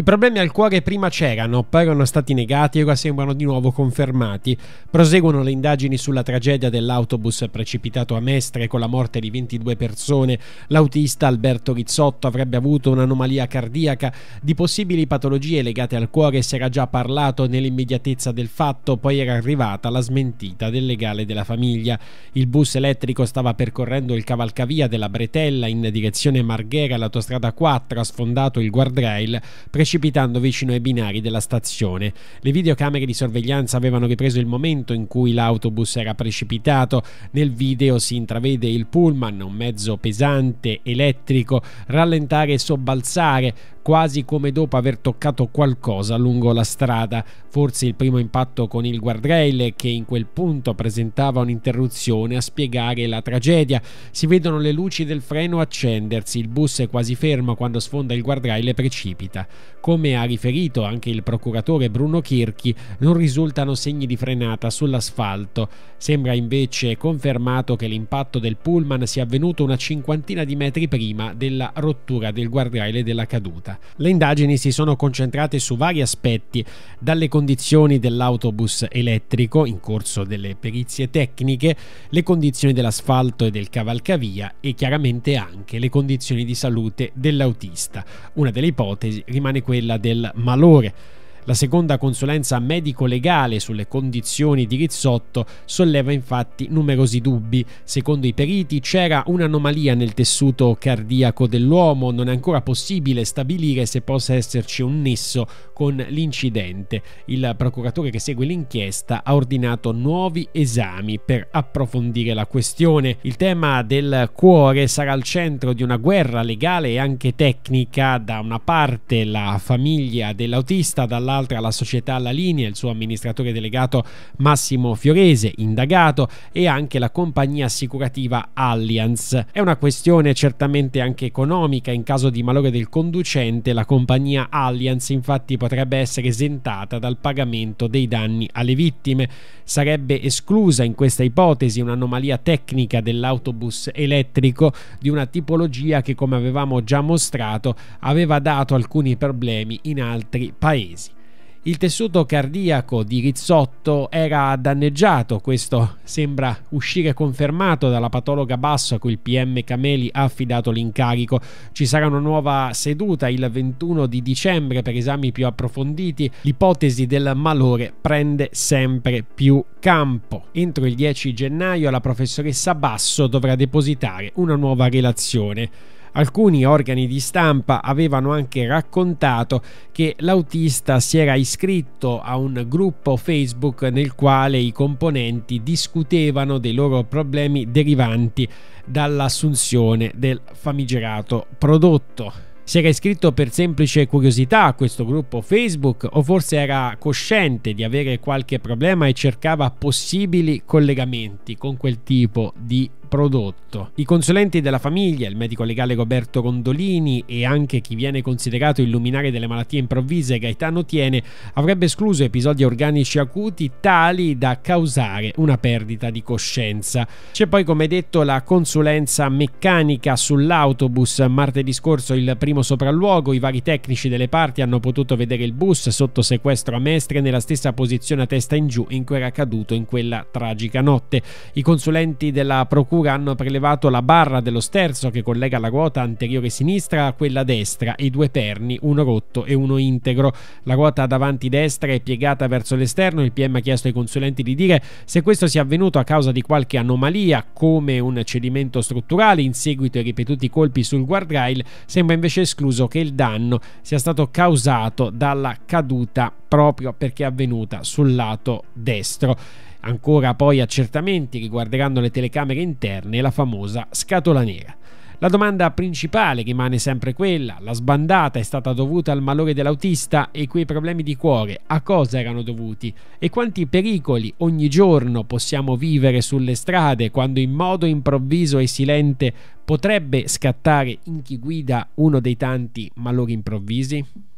I problemi al cuore prima c'erano, poi erano stati negati e ora sembrano di nuovo confermati. Proseguono le indagini sulla tragedia dell'autobus precipitato a Mestre con la morte di 22 persone. L'autista Alberto Rizzotto avrebbe avuto un'anomalia cardiaca. Di possibili patologie legate al cuore si era già parlato nell'immediatezza del fatto, poi era arrivata la smentita del legale della famiglia. Il bus elettrico stava percorrendo il cavalcavia della Bretella in direzione Marghera, l'autostrada 4, ha sfondato il guardrail, precipitando vicino ai binari della stazione. Le videocamere di sorveglianza avevano ripreso il momento in cui l'autobus era precipitato. Nel video si intravede il pullman, un mezzo pesante, elettrico, rallentare e sobbalzare quasi come dopo aver toccato qualcosa lungo la strada, forse il primo impatto con il guardrail che in quel punto presentava un'interruzione a spiegare la tragedia. Si vedono le luci del freno accendersi, il bus è quasi fermo quando sfonda il guardrail e precipita. Come ha riferito anche il procuratore Bruno Kirchi, non risultano segni di frenata sull'asfalto. Sembra invece confermato che l'impatto del pullman sia avvenuto una cinquantina di metri prima della rottura del guardrail della caduta giornata. Le indagini si sono concentrate su vari aspetti, dalle condizioni dell'autobus elettrico in corso delle perizie tecniche, le condizioni dell'asfalto e del cavalcavia e chiaramente anche le condizioni di salute dell'autista. Una delle ipotesi rimane quella del malore. La seconda consulenza medico-legale sulle condizioni di Rizzotto solleva infatti numerosi dubbi. Secondo i periti c'era un'anomalia nel tessuto cardiaco dell'uomo, non è ancora possibile stabilire se possa esserci un nesso con l'incidente. Il procuratore che segue l'inchiesta ha ordinato nuovi esami per approfondire la questione. Il tema del cuore sarà al centro di una guerra legale e anche tecnica da una parte la famiglia dell'autista, dall'altra l'altra alla società La Linea, il suo amministratore delegato Massimo Fiorese, indagato, e anche la compagnia assicurativa Allianz. È una questione certamente anche economica, in caso di malore del conducente la compagnia Allianz infatti potrebbe essere esentata dal pagamento dei danni alle vittime. Sarebbe esclusa in questa ipotesi un'anomalia tecnica dell'autobus elettrico di una tipologia che come avevamo già mostrato aveva dato alcuni problemi in altri paesi il tessuto cardiaco di Rizzotto era danneggiato, questo sembra uscire confermato dalla patologa Basso a cui il PM Cameli ha affidato l'incarico. Ci sarà una nuova seduta il 21 di dicembre per esami più approfonditi. L'ipotesi del malore prende sempre più campo. Entro il 10 gennaio la professoressa Basso dovrà depositare una nuova relazione. Alcuni organi di stampa avevano anche raccontato che l'autista si era iscritto a un gruppo Facebook nel quale i componenti discutevano dei loro problemi derivanti dall'assunzione del famigerato prodotto. Si era iscritto per semplice curiosità a questo gruppo Facebook o forse era cosciente di avere qualche problema e cercava possibili collegamenti con quel tipo di prodotto. I consulenti della famiglia, il medico legale Roberto Gondolini e anche chi viene considerato il luminare delle malattie improvvise Gaetano Tiene avrebbe escluso episodi organici acuti tali da causare una perdita di coscienza. C'è poi come detto la consulenza meccanica sull'autobus. Martedì scorso il primo sopralluogo, i vari tecnici delle parti hanno potuto vedere il bus sotto sequestro a Mestre nella stessa posizione a testa in giù in cui era caduto in quella tragica notte. I consulenti della procura Procura hanno prelevato la barra dello sterzo che collega la ruota anteriore sinistra a quella destra e i due perni, uno rotto e uno integro. La ruota davanti destra è piegata verso l'esterno. Il PM ha chiesto ai consulenti di dire se questo sia avvenuto a causa di qualche anomalia, come un cedimento strutturale in seguito ai ripetuti colpi sul guardrail. Sembra invece escluso che il danno sia stato causato dalla caduta proprio perché è avvenuta sul lato destro. Ancora poi accertamenti riguarderanno le telecamere interne e la famosa scatola nera. La domanda principale rimane sempre quella, la sbandata è stata dovuta al malore dell'autista e quei problemi di cuore a cosa erano dovuti e quanti pericoli ogni giorno possiamo vivere sulle strade quando in modo improvviso e silente potrebbe scattare in chi guida uno dei tanti malori improvvisi?